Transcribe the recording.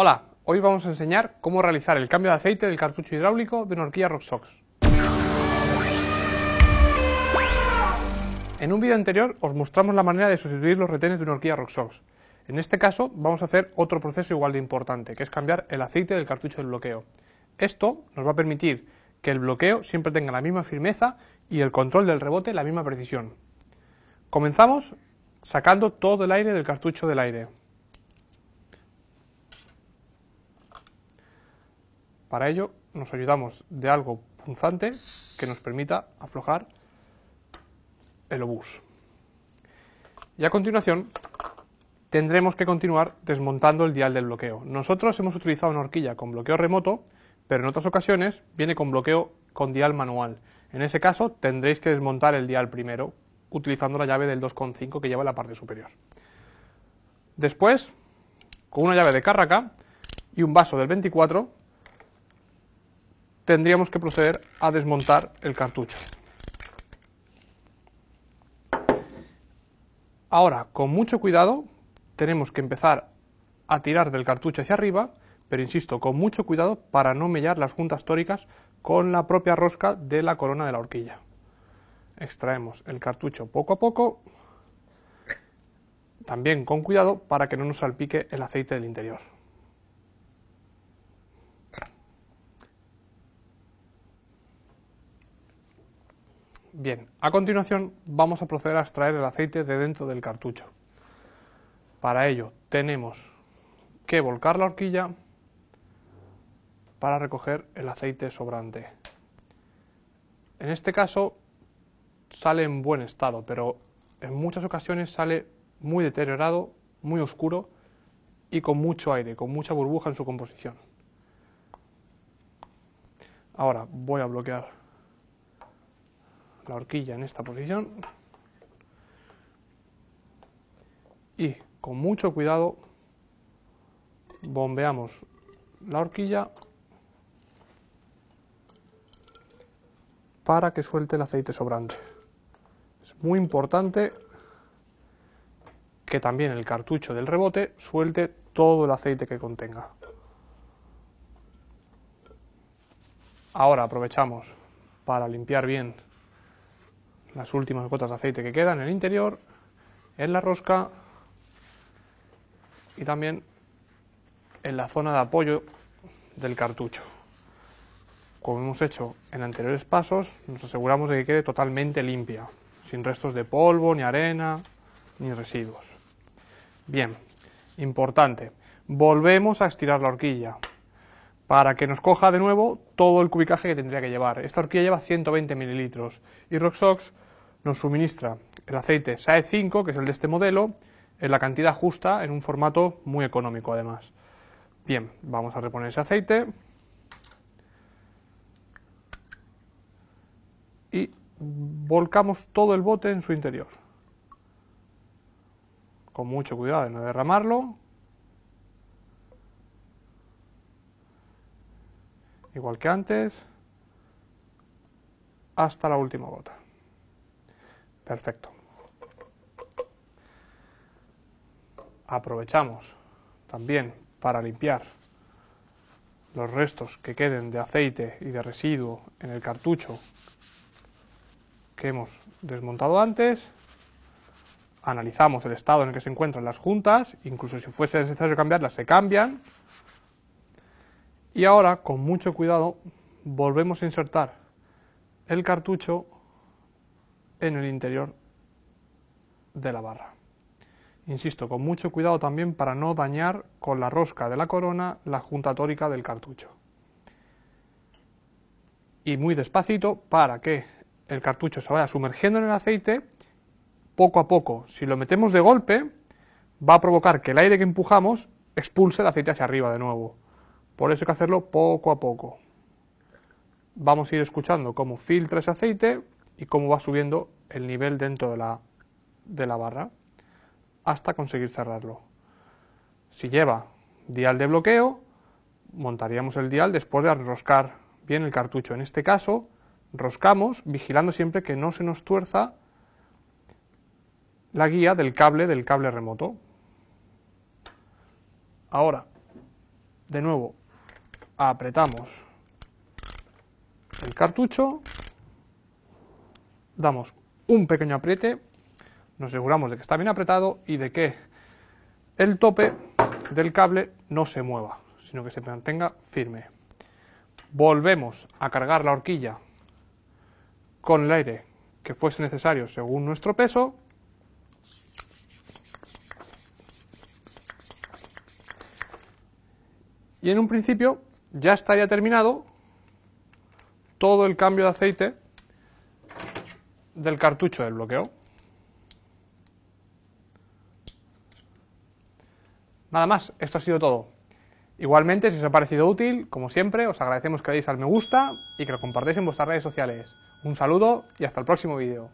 Hola, hoy vamos a enseñar cómo realizar el cambio de aceite del cartucho hidráulico de una horquilla RockSox. En un vídeo anterior os mostramos la manera de sustituir los retenes de una horquilla En este caso vamos a hacer otro proceso igual de importante, que es cambiar el aceite del cartucho del bloqueo. Esto nos va a permitir que el bloqueo siempre tenga la misma firmeza y el control del rebote la misma precisión. Comenzamos sacando todo el aire del cartucho del aire. Para ello nos ayudamos de algo punzante que nos permita aflojar el obús. Y a continuación tendremos que continuar desmontando el dial del bloqueo. Nosotros hemos utilizado una horquilla con bloqueo remoto, pero en otras ocasiones viene con bloqueo con dial manual. En ese caso tendréis que desmontar el dial primero utilizando la llave del 2.5 que lleva la parte superior. Después, con una llave de carraca y un vaso del 24, tendríamos que proceder a desmontar el cartucho. Ahora, con mucho cuidado, tenemos que empezar a tirar del cartucho hacia arriba, pero insisto, con mucho cuidado para no mellar las juntas tóricas con la propia rosca de la corona de la horquilla. Extraemos el cartucho poco a poco, también con cuidado para que no nos salpique el aceite del interior. Bien, a continuación vamos a proceder a extraer el aceite de dentro del cartucho. Para ello tenemos que volcar la horquilla para recoger el aceite sobrante. En este caso sale en buen estado, pero en muchas ocasiones sale muy deteriorado, muy oscuro y con mucho aire, con mucha burbuja en su composición. Ahora voy a bloquear la horquilla en esta posición y con mucho cuidado bombeamos la horquilla para que suelte el aceite sobrante. Es muy importante que también el cartucho del rebote suelte todo el aceite que contenga. Ahora aprovechamos para limpiar bien las últimas gotas de aceite que quedan en el interior, en la rosca y también en la zona de apoyo del cartucho. Como hemos hecho en anteriores pasos, nos aseguramos de que quede totalmente limpia, sin restos de polvo, ni arena, ni residuos. Bien, importante, volvemos a estirar la horquilla para que nos coja de nuevo todo el cubicaje que tendría que llevar. Esta horquilla lleva 120 mililitros y Roxox nos suministra el aceite SAE 5, que es el de este modelo, en la cantidad justa, en un formato muy económico además. Bien, vamos a reponer ese aceite. Y volcamos todo el bote en su interior. Con mucho cuidado de no derramarlo. Igual que antes. Hasta la última gota. Perfecto. Aprovechamos también para limpiar los restos que queden de aceite y de residuo en el cartucho que hemos desmontado antes. Analizamos el estado en el que se encuentran las juntas, incluso si fuese necesario cambiarlas, se cambian. Y ahora, con mucho cuidado, volvemos a insertar el cartucho en el interior de la barra. Insisto, con mucho cuidado también para no dañar con la rosca de la corona la junta tórica del cartucho. Y muy despacito para que el cartucho se vaya sumergiendo en el aceite poco a poco. Si lo metemos de golpe, va a provocar que el aire que empujamos expulse el aceite hacia arriba de nuevo. Por eso hay que hacerlo poco a poco. Vamos a ir escuchando cómo filtra ese aceite y cómo va subiendo el nivel dentro de la, barra hasta conseguir cerrarlo. Si lleva dial de bloqueo, montaríamos el dial después de arroscar bien el cartucho. En este caso, roscamos vigilando siempre que no se nos tuerza la guía del cable del cable remoto. Ahora, de nuevo, apretamos el cartucho damos un pequeño apriete, nos aseguramos de que está bien apretado y de que el tope del cable no se mueva, sino que se mantenga firme. Volvemos a cargar la horquilla con el aire que fuese necesario según nuestro peso y en un principio ya estaría terminado todo el cambio de aceite del cartucho del bloqueo. Nada más, esto ha sido todo. Igualmente, si os ha parecido útil, como siempre, os agradecemos que deis al me gusta y que lo compartáis en vuestras redes sociales. Un saludo y hasta el próximo vídeo.